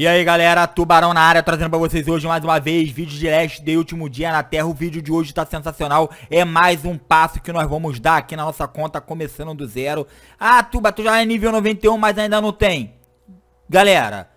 E aí galera, Tubarão na área, trazendo pra vocês hoje mais uma vez vídeo de leste de último dia na Terra. O vídeo de hoje tá sensacional, é mais um passo que nós vamos dar aqui na nossa conta, começando do zero. Ah, Tuba, tu já é nível 91, mas ainda não tem. Galera,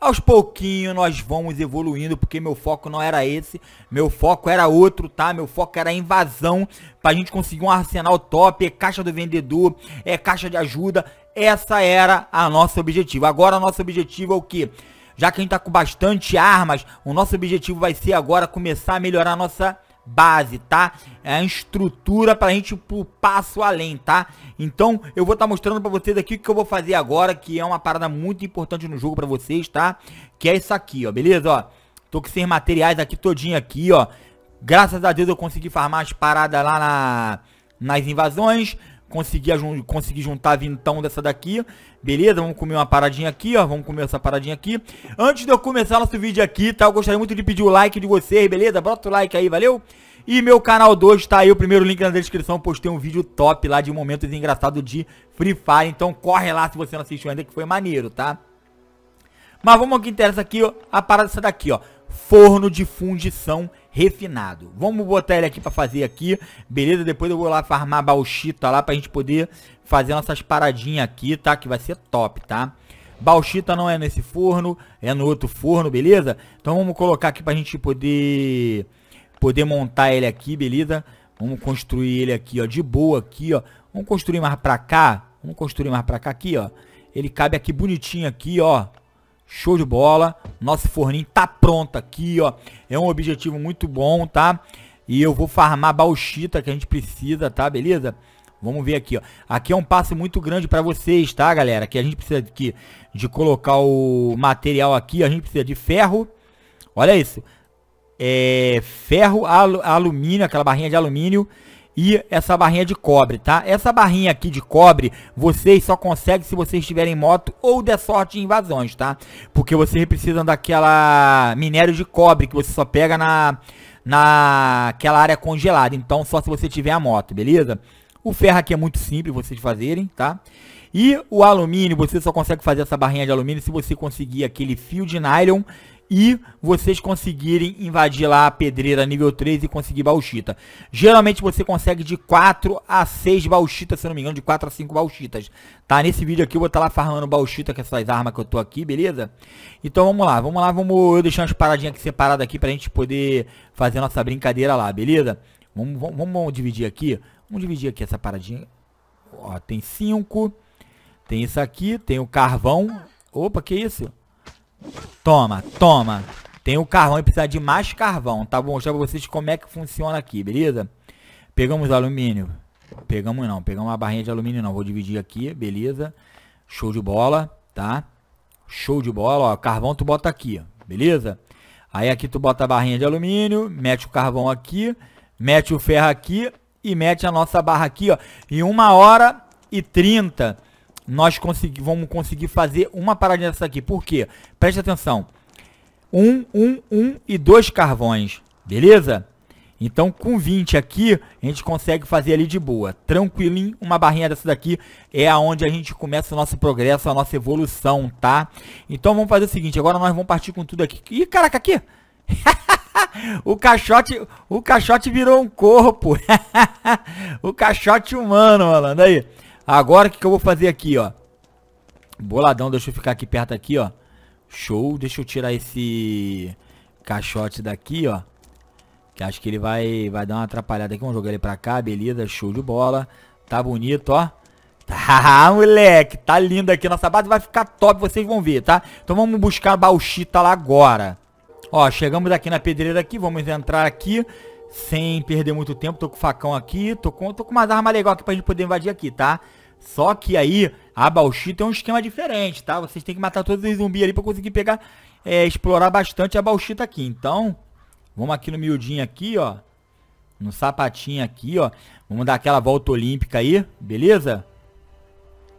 aos pouquinhos nós vamos evoluindo, porque meu foco não era esse, meu foco era outro, tá? Meu foco era invasão, pra gente conseguir um arsenal top, é caixa do vendedor, é caixa de ajuda, essa era a nossa objetivo. Agora nosso objetivo é o que? Já que a gente tá com bastante armas, o nosso objetivo vai ser agora começar a melhorar a nossa base, tá? É a estrutura pra gente ir pro passo além, tá? Então, eu vou estar tá mostrando pra vocês aqui o que eu vou fazer agora, que é uma parada muito importante no jogo pra vocês, tá? Que é isso aqui, ó, beleza? Ó, tô com esses materiais aqui todinho aqui, ó. Graças a Deus eu consegui farmar as paradas lá na, nas invasões conseguir, conseguir juntar vintão dessa daqui. Beleza, vamos comer uma paradinha aqui, ó. Vamos comer essa paradinha aqui. Antes de eu começar nosso vídeo aqui, tá? Eu gostaria muito de pedir o like de vocês, beleza? Bota o like aí, valeu? E meu canal 2 tá aí, o primeiro link na descrição. Postei um vídeo top lá de momentos engraçados de Free Fire. Então corre lá se você não assistiu ainda, que foi maneiro, tá? Mas vamos ao que interessa aqui, ó. A parada dessa daqui, ó. Forno de fundição refinado. Vamos botar ele aqui para fazer aqui, beleza? Depois eu vou lá farmar a bauxita lá pra gente poder fazer nossas paradinhas aqui, tá? Que vai ser top, tá? Bauxita não é nesse forno, é no outro forno, beleza? Então vamos colocar aqui pra gente poder poder montar ele aqui, beleza? Vamos construir ele aqui, ó, de boa aqui, ó. Vamos construir mais pra cá, vamos construir mais pra cá aqui, ó. Ele cabe aqui bonitinho aqui, ó. Show de bola. Nosso forninho tá pronto aqui, ó. É um objetivo muito bom, tá? E eu vou farmar bauxita que a gente precisa, tá? Beleza? Vamos ver aqui, ó. Aqui é um passo muito grande para vocês, tá, galera? Que a gente precisa aqui de colocar o material aqui. A gente precisa de ferro. Olha isso. É, ferro, al alumínio, aquela barrinha de alumínio e essa barrinha de cobre, tá? Essa barrinha aqui de cobre, vocês só conseguem se vocês tiverem moto ou der sorte em invasões, tá? Porque vocês precisam daquela minério de cobre que você só pega na naquela área congelada. Então, só se você tiver a moto, beleza? O ferro aqui é muito simples vocês fazerem, tá? E o alumínio, você só consegue fazer essa barrinha de alumínio se você conseguir aquele fio de nylon e vocês conseguirem invadir lá a pedreira nível 3 e conseguir bauxita. Geralmente você consegue de 4 a 6 bauxitas, se não me engano, de 4 a 5 bauxitas. Tá? Nesse vídeo aqui eu vou estar tá lá farmando bauxita com essas armas que eu tô aqui, beleza? Então vamos lá, vamos lá, vamos eu deixar umas paradinhas aqui separadas aqui pra gente poder fazer nossa brincadeira lá, beleza? Vamos, vamos, vamos dividir aqui, vamos dividir aqui essa paradinha. Ó, tem 5, tem isso aqui, tem o carvão. Opa, que isso? Toma, toma. Tem o carvão e precisa de mais carvão, tá? Vou mostrar pra vocês como é que funciona aqui, beleza? Pegamos alumínio. Pegamos não, pegamos uma barrinha de alumínio não. Vou dividir aqui, beleza? Show de bola, tá? Show de bola, ó. Carvão tu bota aqui, beleza? Aí aqui tu bota a barrinha de alumínio, mete o carvão aqui, mete o ferro aqui e mete a nossa barra aqui, ó. Em uma hora e trinta nós consegui, vamos conseguir fazer uma paradinha dessa aqui. Por quê? Preste atenção. Um, um, um e dois carvões. Beleza? Então, com 20 aqui, a gente consegue fazer ali de boa. Tranquilinho, uma barrinha dessa daqui é aonde a gente começa o nosso progresso, a nossa evolução, tá? Então, vamos fazer o seguinte, agora nós vamos partir com tudo aqui. Ih, caraca, aqui! o caixote, o caixote virou um corpo. o caixote humano, malandro, aí. Agora o que, que eu vou fazer aqui, ó? Boladão, deixa eu ficar aqui perto aqui, ó. Show, deixa eu tirar esse caixote daqui, ó. Que acho que ele vai, vai dar uma atrapalhada aqui. Vamos jogar ele pra cá, beleza, show de bola. Tá bonito, ó. Tá, moleque, tá lindo aqui. Nossa base vai ficar top, vocês vão ver, tá? Então vamos buscar a bauxita lá agora. Ó, chegamos aqui na pedreira aqui, vamos entrar aqui sem perder muito tempo. Tô com o facão aqui, tô com, tô com umas armas legais aqui pra gente poder invadir aqui, tá? Só que aí, a Bauxita é um esquema diferente, tá? Vocês têm que matar todos os zumbis ali pra conseguir pegar, é, explorar bastante a Bauxita tá aqui. Então, vamos aqui no miudinho aqui, ó. No sapatinho aqui, ó. Vamos dar aquela volta olímpica aí, beleza?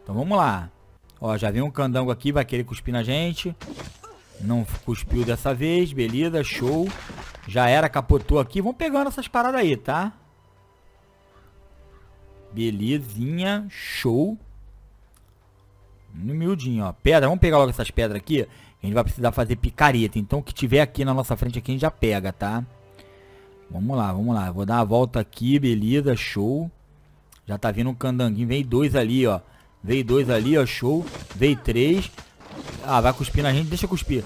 Então vamos lá. Ó, já vem um candango aqui, vai querer cuspir na gente. Não cuspiu dessa vez, beleza, show. Já era, capotou aqui. Vamos pegando essas paradas aí, tá? Belezinha, show. Humildinho, ó. Pedra, vamos pegar logo essas pedras aqui. A gente vai precisar fazer picareta. Então, o que tiver aqui na nossa frente aqui, a gente já pega, tá? Vamos lá, vamos lá. Vou dar uma volta aqui, beleza, show. Já tá vindo um candanguinho. Veio dois ali, ó. Veio dois ali, ó, show. Veio três. Ah, vai cuspir na gente, deixa eu cuspir.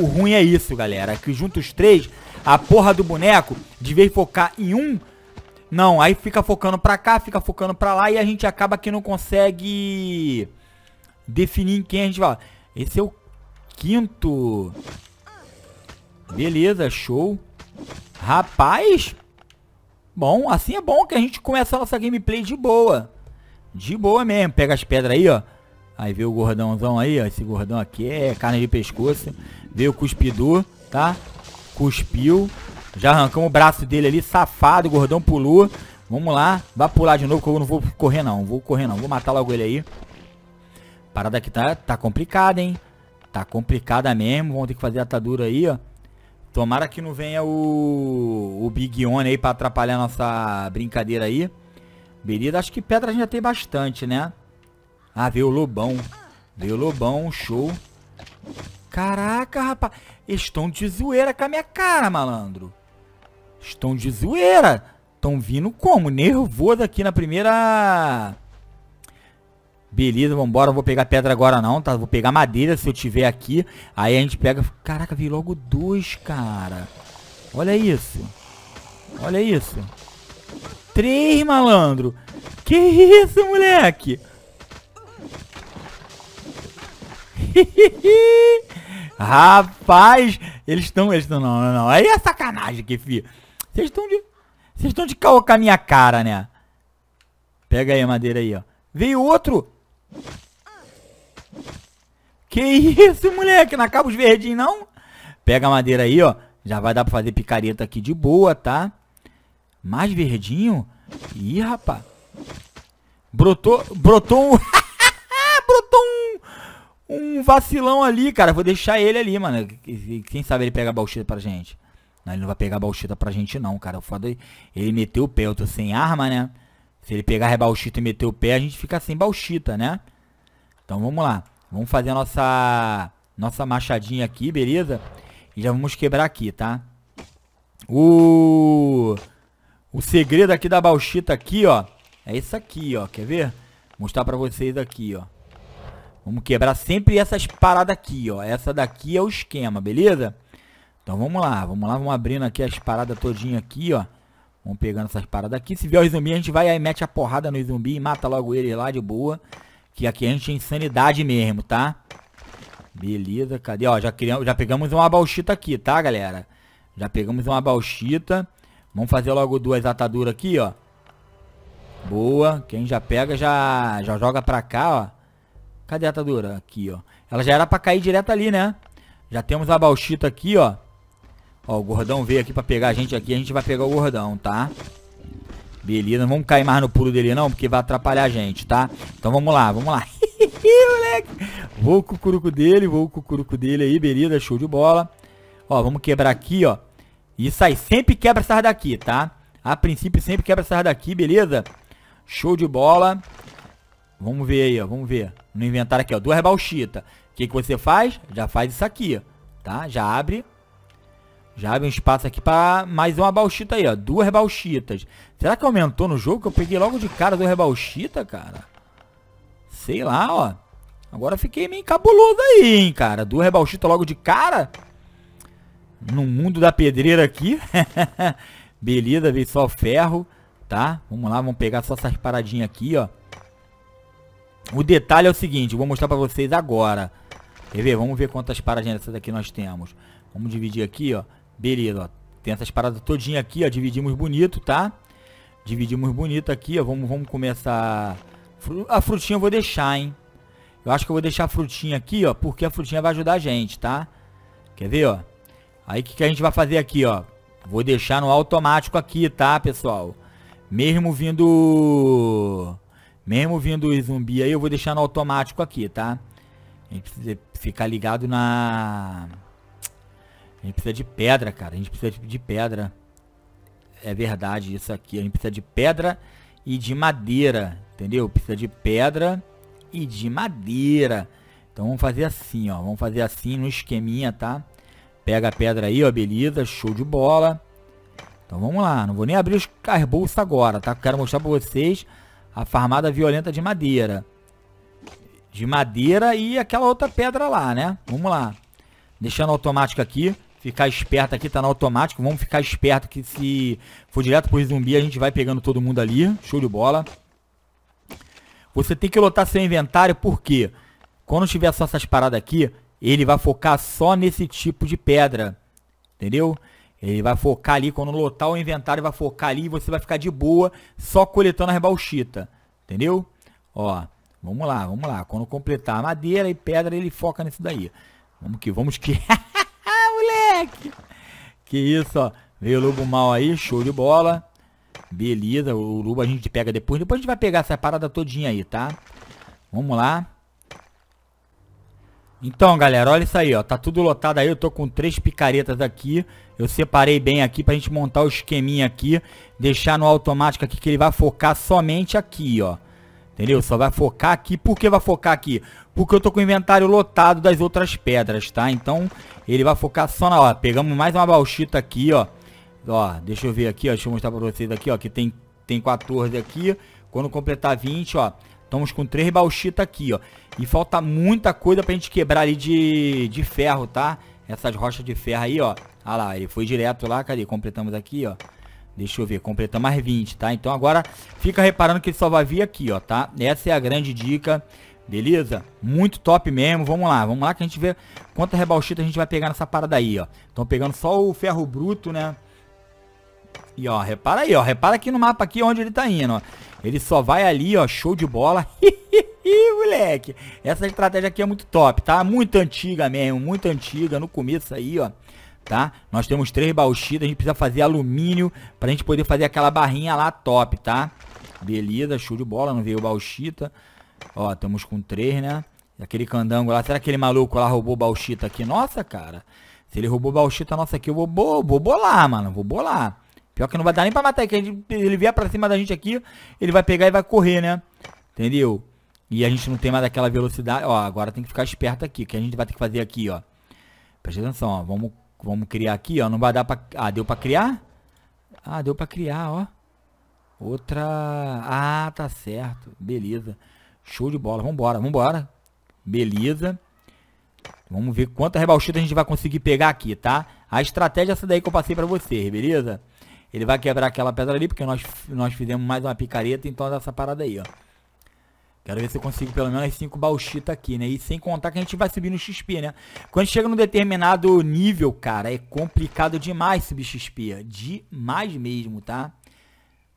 O ruim é isso, galera. Que junto os três, a porra do boneco, de vez focar em um, não. Aí fica focando pra cá, fica focando pra lá e a gente acaba que não consegue definir quem a gente vai. Esse é o quinto. Beleza, show. Rapaz. Bom, assim é bom que a gente começa a nossa gameplay de boa. De boa mesmo. Pega as pedras aí, ó. Aí veio o gordãozão aí, ó. Esse gordão aqui é carne de pescoço. Veio o cuspidor, tá? Cuspiu. Já arrancamos o braço dele ali, safado. O gordão pulou. Vamos lá. Vai pular de novo, que eu não vou correr não. Vou correr não. Vou matar logo ele aí. Parada aqui tá, tá complicada, hein? Tá complicada mesmo. Vamos ter que fazer a atadura aí, ó. Tomara que não venha o, o Big One aí pra atrapalhar nossa brincadeira aí. Beleza, acho que pedra a gente já tem bastante, né? Ah, veio o Lobão. Veio o Lobão, show. Caraca, rapaz. Estão de zoeira com a minha cara, malandro. Estão de zoeira. Estão vindo como? Nervoso aqui na primeira... Beleza, vambora. Não vou pegar pedra agora não, tá? Vou pegar madeira se eu tiver aqui. Aí a gente pega... Caraca, veio logo dois, cara. Olha isso. Olha isso. Três, malandro. Que isso, moleque? Rapaz, eles estão. Eles estão. Não, não, não. Aí é sacanagem aqui, filho. Vocês estão de. Vocês estão de caô com a minha cara, né? Pega aí a madeira aí, ó. Veio outro. Que isso, moleque? Não acaba os verdinhos, não? Pega a madeira aí, ó. Já vai dar pra fazer picareta aqui de boa, tá? Mais verdinho? Ih, rapaz. Brotou, brotou um... um vacilão ali, cara. Vou deixar ele ali, mano. Quem sabe ele pega a bauxita pra gente. Não, ele não vai pegar a bauxita pra gente não, cara. O foda é ele meter o pé. Eu tô sem arma, né? Se ele pegar a bauxita e meter o pé, a gente fica sem bauxita, né? Então vamos lá. Vamos fazer a nossa, nossa machadinha aqui, beleza? E já vamos quebrar aqui, tá? O, o segredo aqui da bauxita aqui, ó. É isso aqui, ó. Quer ver? mostrar pra vocês aqui, ó. Vamos quebrar sempre essas paradas aqui, ó. Essa daqui é o esquema, beleza? Então vamos lá, vamos lá, vamos abrindo aqui as paradas todinha aqui, ó. Vamos pegando essas paradas aqui. Se vier o zumbi, a gente vai aí mete a porrada no zumbi e mata logo ele lá de boa. Que aqui a gente é insanidade mesmo, tá? Beleza, cadê? Ó, já, criamos, já pegamos uma bauxita aqui, tá, galera? Já pegamos uma bauxita. Vamos fazer logo duas ataduras aqui, ó. Boa. Quem já pega já, já joga pra cá, ó. Cadê a atadura? Aqui, ó. Ela já era pra cair direto ali, né? Já temos a bauxita aqui, ó. Ó, o gordão veio aqui pra pegar a gente aqui. A gente vai pegar o gordão, tá? Beleza, não vamos cair mais no pulo dele não, porque vai atrapalhar a gente, tá? Então vamos lá, vamos lá. Moleque! Vou com o curuco dele, vou com o curuco dele aí, beleza, show de bola. Ó, vamos quebrar aqui, ó. Isso aí, sempre quebra essas daqui, tá? A princípio sempre quebra essas daqui, beleza? Show de bola. Vamos ver aí, ó. Vamos ver. No inventário aqui, ó. Duas bauxitas. O que, que você faz? Já faz isso aqui, tá? Já abre. Já abre um espaço aqui para mais uma bauxita aí, ó. Duas bauxitas. Será que aumentou no jogo? Que eu peguei logo de cara duas bauxitas, cara. Sei lá, ó. Agora fiquei meio cabuloso aí, hein, cara. Duas bauxitas logo de cara. No mundo da pedreira aqui. Beleza, veio só ferro, tá? Vamos lá, vamos pegar só essas paradinhas aqui, ó. O detalhe é o seguinte, vou mostrar pra vocês agora. Quer ver? Vamos ver quantas paradinhas dessas aqui nós temos. Vamos dividir aqui, ó. Beleza, ó. Tem essas paradas todinha aqui, ó. Dividimos bonito, tá? Dividimos bonito aqui, ó. Vamos, vamos começar... A frutinha eu vou deixar, hein? Eu acho que eu vou deixar a frutinha aqui, ó. Porque a frutinha vai ajudar a gente, tá? Quer ver, ó? Aí o que, que a gente vai fazer aqui, ó? Vou deixar no automático aqui, tá, pessoal? Mesmo vindo mesmo vindo o zumbi aí, eu vou deixar no automático aqui, tá? A gente precisa ficar ligado na... A gente precisa de pedra, cara. A gente precisa de pedra. É verdade isso aqui. A gente precisa de pedra e de madeira, entendeu? Precisa de pedra e de madeira. Então vamos fazer assim, ó. Vamos fazer assim no esqueminha, tá? Pega a pedra aí, ó. Beleza, show de bola. Então vamos lá. Não vou nem abrir os carbolsos agora, tá? Quero mostrar pra vocês a farmada violenta de madeira. De madeira e aquela outra pedra lá, né? Vamos lá. Deixando automático aqui. Ficar esperto aqui, tá no automático. Vamos ficar esperto que se for direto pro zumbi, a gente vai pegando todo mundo ali. Show de bola. Você tem que lotar seu inventário, porque Quando tiver só essas paradas aqui, ele vai focar só nesse tipo de pedra. Entendeu? Ele vai focar ali, quando lotar o inventário, vai focar ali e você vai ficar de boa só coletando a rebalchita. Entendeu? Ó, vamos lá, vamos lá. Quando completar madeira e pedra, ele foca nisso daí. Vamos que vamos que... Moleque! Que isso, ó. Veio o lobo mal aí, show de bola. Beleza, o lobo a gente pega depois. Depois a gente vai pegar essa parada todinha aí, tá? Vamos lá. Então, galera, olha isso aí, ó. Tá tudo lotado aí. Eu tô com três picaretas aqui. Eu separei bem aqui pra gente montar o esqueminha aqui. Deixar no automático aqui que ele vai focar somente aqui, ó. Entendeu? Só vai focar aqui. Por que vai focar aqui? Porque eu tô com o inventário lotado das outras pedras, tá? Então, ele vai focar só na... Ó, pegamos mais uma bauxita aqui, ó. Ó, deixa eu ver aqui, ó. Deixa eu mostrar pra vocês aqui, ó. Que tem, tem 14 aqui. Quando completar 20, ó Estamos com três bauxita aqui, ó. E falta muita coisa pra gente quebrar ali de, de ferro, tá? Essas rochas de ferro aí, ó. Ah lá, ele foi direto lá, cadê? Completamos aqui, ó. Deixa eu ver, completamos mais 20, tá? Então agora fica reparando que ele só vai vir aqui, ó, tá? Essa é a grande dica, beleza? Muito top mesmo, vamos lá, vamos lá que a gente vê quanta rebalchita a gente vai pegar nessa parada aí, ó. Estão pegando só o ferro bruto, né? E ó, repara aí, ó, repara aqui no mapa aqui onde ele tá indo, ó. Ele só vai ali, ó, show de bola. Ih, moleque. Essa estratégia aqui é muito top, tá? Muito antiga mesmo, muito antiga. No começo aí, ó tá? Nós temos três bauxitas, a gente precisa fazer alumínio pra gente poder fazer aquela barrinha lá top, tá? Beleza, show de bola, não veio bauxita. Ó, estamos com três, né? Aquele candango lá, será que aquele maluco lá roubou bauxita aqui? Nossa, cara, se ele roubou bauxita nossa aqui, eu vou, vou, vou bolar, mano, vou bolar. Pior que não vai dar nem pra matar, é que gente, ele vier pra cima da gente aqui, ele vai pegar e vai correr, né? Entendeu? E a gente não tem mais aquela velocidade. Ó, agora tem que ficar esperto aqui, que a gente vai ter que fazer aqui, ó. Presta atenção, ó. Vamos, vamos criar aqui, ó. Não vai dar pra... Ah, deu pra criar? Ah, deu pra criar, ó. Outra... Ah, tá certo. Beleza. Show de bola. Vambora, vambora. Beleza. Vamos ver quanta rebalchida a gente vai conseguir pegar aqui, tá? A estratégia é essa daí que eu passei pra vocês, beleza? Ele vai quebrar aquela pedra ali, porque nós, nós fizemos mais uma picareta, então dessa é parada aí, ó. Quero ver se eu consigo pelo menos cinco bauxita aqui, né? E sem contar que a gente vai subir no XP, né? Quando chega num determinado nível, cara, é complicado demais subir XP. Demais mesmo, tá?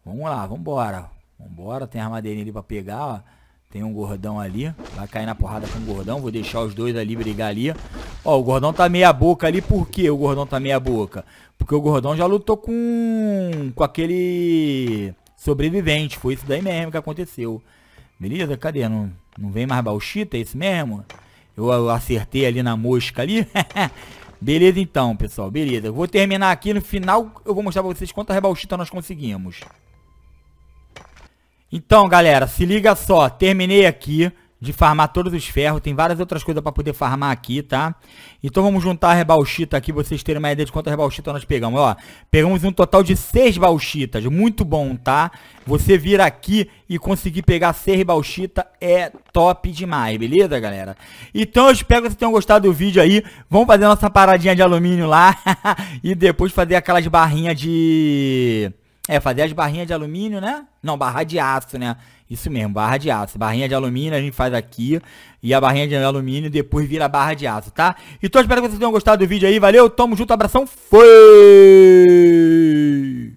Vamos lá, vambora. Vambora, tem armadilha ali pra pegar, ó. Tem um gordão ali. Vai cair na porrada com o gordão. Vou deixar os dois ali brigar ali. Ó, o gordão tá meia boca ali. Por que o gordão tá meia boca? Porque o Gordão já lutou com, com aquele sobrevivente. Foi isso daí mesmo que aconteceu. Beleza? Cadê? Não, não vem mais Bauxita? É isso mesmo? Eu, eu acertei ali na mosca ali. Beleza então, pessoal. Beleza. vou terminar aqui. No final eu vou mostrar pra vocês quantas rebauxita nós conseguimos. Então, galera, se liga só. Terminei aqui de farmar todos os ferros. Tem várias outras coisas para poder farmar aqui, tá? Então vamos juntar a rebalchita aqui, vocês terem uma ideia de quantas rebalchitas nós pegamos. Ó, pegamos um total de seis balchitas, muito bom, tá? Você vir aqui e conseguir pegar seis rebalchita é top demais, beleza, galera? Então eu espero que vocês tenham gostado do vídeo aí. Vamos fazer nossa paradinha de alumínio lá e depois fazer aquelas barrinhas de... É, fazer as barrinhas de alumínio, né? Não, barra de aço, né? Isso mesmo, barra de aço. Barrinha de alumínio a gente faz aqui. E a barrinha de alumínio depois vira barra de aço, tá? Então espero que vocês tenham gostado do vídeo aí. Valeu, tamo junto, abração. Fui!